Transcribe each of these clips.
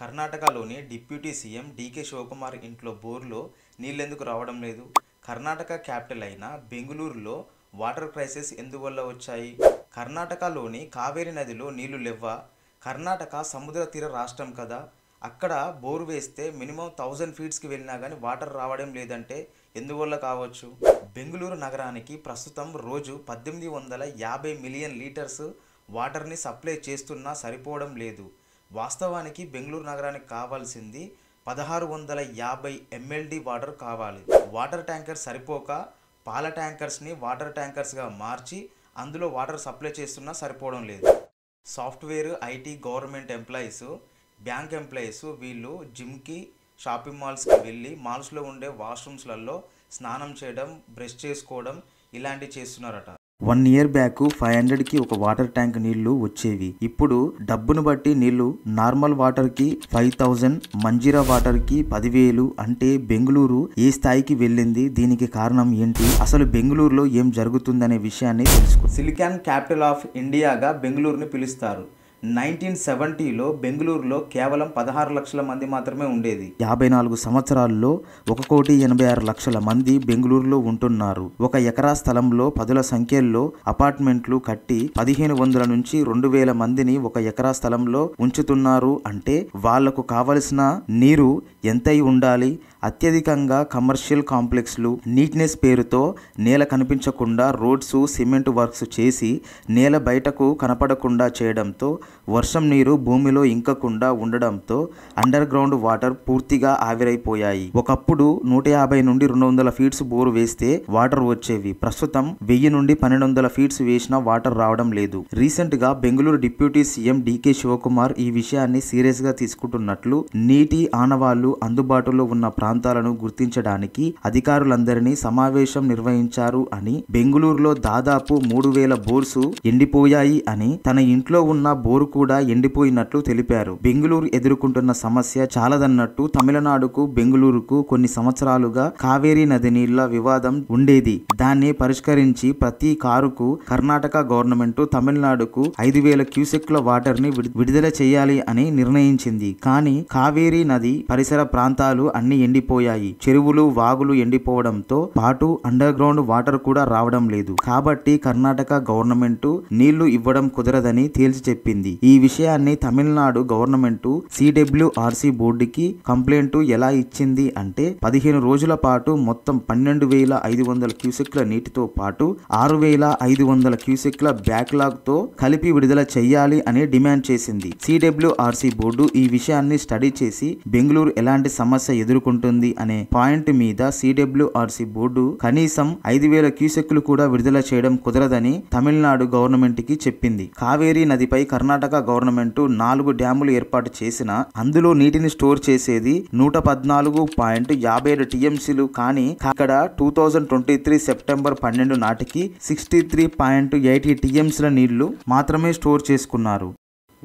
కర్ణాటకలోని deputy CM DK Shivakumar ఇంట్లో బోర్లో నీళ్ళెందుకు రావడం లేదు కర్ణాటక క్యాపిటల్ అయిన బెంగళూరులో వాటర్ క్రైసిస్ ఎందువల్ల వచ్చాయి కర్ణాటకలోని కావేరి నదిలో నీళ్లు లేవా కర్ణాటక సముద్ర తీర రాష్ట్రం కదా అక్కడ బోరు వేస్తే మినిమం థౌజండ్ ఫీట్స్కి వెళ్ళినా కానీ వాటర్ రావడం లేదంటే ఎందువల్ల కావచ్చు బెంగళూరు నగరానికి ప్రస్తుతం రోజు పద్దెనిమిది వందల యాభై మిలియన్ లీటర్స్ వాటర్ని సప్లై చేస్తున్నా సరిపోవడం లేదు వాస్తవానికి బెంగళూరు నగరానికి కావాల్సింది పదహారు వందల యాభై ఎంఎల్డి వాటర్ కావాలి వాటర్ ట్యాంకర్ సరిపోక పాల ట్యాంకర్స్ని వాటర్ ట్యాంకర్స్గా మార్చి అందులో వాటర్ సప్లై చేస్తున్నా సరిపోవడం లేదు software IT government employees bank employees వీళ్ళు జిమ్కి షాపింగ్ మాల్స్కి వెళ్ళి మాల్స్లో ఉండే వాష్రూమ్స్లలో స్నానం చేయడం బ్రష్ చేసుకోవడం ఇలాంటివి చేస్తున్నారట వన్ ఇయర్ బ్యాక్ ఫైవ్ హండ్రెడ్కి ఒక వాటర్ ట్యాంక్ నీళ్లు వచ్చేవి ఇప్పుడు డబ్బును బట్టి నీళ్లు నార్మల్ వాటర్కి ఫైవ్ థౌజండ్ మంజీరా వాటర్కి పదివేలు అంటే బెంగళూరు ఏ స్థాయికి వెళ్ళింది దీనికి కారణం ఏంటి అసలు బెంగళూరులో ఏం జరుగుతుందనే విషయాన్ని తెలుసుకో సిలికాన్ క్యాపిటల్ ఆఫ్ ఇండియాగా బెంగళూరుని పిలుస్తారు నైన్టీన్ సెవెంటీలో బెంగళూరులో కేవలం పదహారు లక్షల మంది మాత్రమే ఉండేది యాభై నాలుగు సంవత్సరాల్లో ఒక కోటి ఎనభై ఆరు లక్షల మంది బెంగళూరులో ఉంటున్నారు ఒక ఎకరా స్థలంలో పదుల సంఖ్యల్లో అపార్ట్మెంట్లు కట్టి పదిహేను వందల నుంచి రెండు వేల మందిని ఒక ఎకరా స్థలంలో ఉంచుతున్నారు అంటే వాళ్లకు కావలసిన నీరు ఎంతై ఉండాలి అత్యధికంగా కమర్షియల్ కాంప్లెక్స్లు నీట్నెస్ పేరుతో నేల కనిపించకుండా రోడ్సు సిమెంట్ వర్క్స్ చేసి నేల బయటకు కనపడకుండా చేయడంతో వర్షం నీరు భూమిలో ఇంకకుండా ఉండడంతో అండర్ గ్రౌండ్ వాటర్ పూర్తిగా ఆవిరైపోయాయి ఒకప్పుడు నూట యాభై నుండి రెండు వందల ఫీట్స్ బోరు వేస్తే వాటర్ వచ్చేవి ప్రస్తుతం వెయ్యి నుండి పన్నెండు వందల ఫీట్స్ వేసినా వాటర్ రావడం లేదు రీసెంట్ గా బెంగళూరు డిప్యూటీ సీఎం డికే శివకుమార్ ఈ విషయాన్ని సీరియస్ గా తీసుకుంటున్నట్లు నీటి ఆనవాళ్లు అందుబాటులో ఉన్న ప్రాంతాలను గుర్తించడానికి అధికారులందరినీ సమావేశం నిర్వహించారు అని బెంగళూరులో దాదాపు మూడు వేల బోర్సు ఎండిపోయాయి అని తన ఇంట్లో ఉన్న బోర్ ఊరు కూడా ఎండిపోయినట్లు తెలిపారు బెంగళూరు ఎదుర్కొంటున్న సమస్య చాలదన్నట్టు తమిళనాడుకు బెంగళూరుకు కొన్ని సంవత్సరాలుగా కావేరీ నది నీళ్ల వివాదం ఉండేది దాన్ని పరిష్కరించి ప్రతి కారుకు కర్ణాటక గవర్నమెంట్ తమిళనాడుకు ఐదు వేల క్యూసెక్ల వాటర్ ని విడుదల చేయాలి అని నిర్ణయించింది కానీ కావేరీ నది పరిసర ప్రాంతాలు అన్ని ఎండిపోయాయి చెరువులు వాగులు ఎండిపోవడంతో పాటు అండర్ గ్రౌండ్ వాటర్ కూడా రావడం లేదు కాబట్టి కర్ణాటక గవర్నమెంట్ నీళ్లు ఇవ్వడం కుదరదని తేల్చి చెప్పింది జరిగింది ఈ విషయాన్ని తమిళనాడు గవర్నమెంట్ సిడబ్ల్యూఆర్సీ బోర్డుకి కంప్లైంట్ ఎలా ఇచ్చింది అంటే పదిహేను రోజుల పాటు మొత్తం పన్నెండు వేల ఐదు వందల క్యూసెక్ల నీటితో పాటు ఆరు వేల ఐదు వందల క్యూసెక్ల బ్యాక్లాగ్ తో కలిపి విడుదల చేయాలి అని డిమాండ్ చేసింది సిడబ్ల్యూఆర్సి బోర్డు ఈ విషయాన్ని స్టడీ చేసి బెంగళూరు ఎలాంటి సమస్య ఎదుర్కొంటుంది అనే పాయింట్ మీద సిడబ్ల్యూఆర్సి బోర్డు కనీసం ఐదు వేల క్యూసెక్లు కూడా విడుదల చేయడం కుదరదని తమిళనాడు గవర్నమెంట్ కి చెప్పింది కావేరీ నదిపై కర్ణాటక కర్ణాటక గవర్నమెంట్ నాలుగు డ్యాములు ఏర్పాటు చేసిన అందులో నీటిని స్టోర్ చేసేది నూట పద్నాలుగు పాయింట్ యాభై ఏడు టీఎంసీలు కానీ అక్కడ two thousand twenty three September పన్నెండు నాటికి సిక్స్టీ త్రీ పాయింట్ ఎయిటీ టీఎంసీల నీళ్లు మాత్రమే స్టోర్ చేసుకున్నారు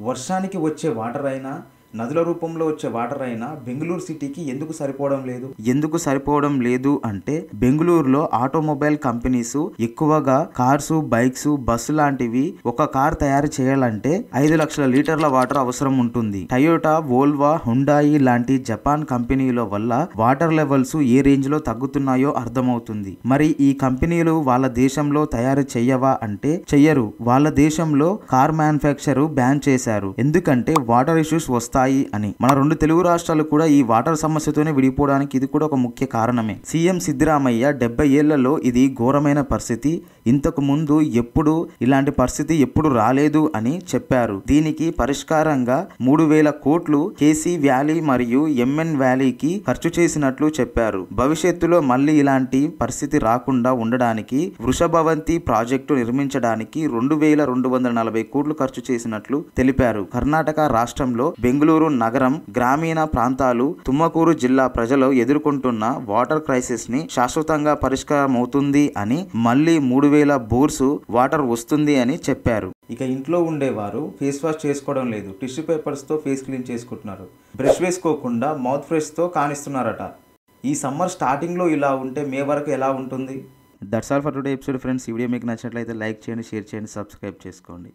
వర్షానికి వచ్చే వాటర్ అయినా నదుల రూపంలో వచ్చే వాటర్ అయినా బెంగళూరు సిటీకి ఎందుకు సరిపోవడం లేదు ఎందుకు సరిపోవడం లేదు అంటే బెంగళూరులో ఆటోమొబైల్ కంపెనీస్ ఎక్కువగా కార్స్ బైక్స్ బస్సు లాంటివి ఒక కార్ తయారు చేయాలంటే ఐదు లక్షల లీటర్ల వాటర్ అవసరం ఉంటుంది టయోటా వోల్వా హుండాయి లాంటి జపాన్ కంపెనీల వల్ల వాటర్ లెవెల్స్ ఏ రేంజ్ లో తగ్గుతున్నాయో అర్థమవుతుంది మరి ఈ కంపెనీలు వాళ్ళ దేశంలో తయారు చేయవా అంటే చెయ్యరు వాళ్ళ దేశంలో కార్ మ్యానుఫ్యాక్చర్ బ్యాన్ చేశారు ఎందుకంటే వాటర్ ఇష్యూస్ వస్తాయి స్థాయి అని మన రెండు తెలుగు రాష్ట్రాలు కూడా ఈ వాటర్ సమస్యతోనే విడిపోవడానికి ఇది కూడా ఒక ముఖ్య కారణమే సీఎం సిద్ధరామయ్య డెబ్బై ఏళ్లలో ఇది ఘోరమైన పరిస్థితి ఇంతకుముందు ఎప్పుడు ఇలాంటి పరిస్థితి ఎప్పుడు రాలేదు అని చెప్పారు దీనికి పరిష్కారంగా మూడు వేల కోట్లు కేసీ వ్యాలీ మరియు ఎంఎన్ వ్యాలీకి ఖర్చు చేసినట్లు చెప్పారు భవిష్యత్తులో మళ్ళీ ఇలాంటి పరిస్థితి రాకుండా ఉండడానికి వృషభవంతి ప్రాజెక్టు నిర్మించడానికి రెండు వేల రెండు వందల నలభై కోట్లు ఖర్చు చేసినట్లు తెలిపారు కర్ణాటక రాష్ట్రంలో బెంగళూరు నగరం గ్రామీణ ప్రాంతాలు తుమ్మకూరు జిల్లా ప్రజలు ఎదుర్కొంటున్న వాటర్ క్రైసిస్ ని శాశ్వతంగా పరిష్కారం అవుతుంది అని మళ్ళీ మూడు వేల బోర్స్ వాటర్ వస్తుంది అని చెప్పారు ఇక ఇంట్లో ఉండేవారు ఫేస్ వాష్ చేసుకోవడం లేదు టిష్యూ పేపర్స్ తో ఫేస్ క్లీన్ చేసుకుంటున్నారు బ్రష్ వేసుకోకుండా మౌత్ తో కానిస్తున్నారట ఈ సమ్మర్ స్టార్టింగ్ లో ఇలా ఉంటే మే వరకు ఎలా ఉంటుంది that's all for today episode friends ఈ వీడియో మీకు నచ్చినట్లయితే లైక్ చేయండి షేర్ చేయండి సబ్స్క్రైబ్ చేసుకోండి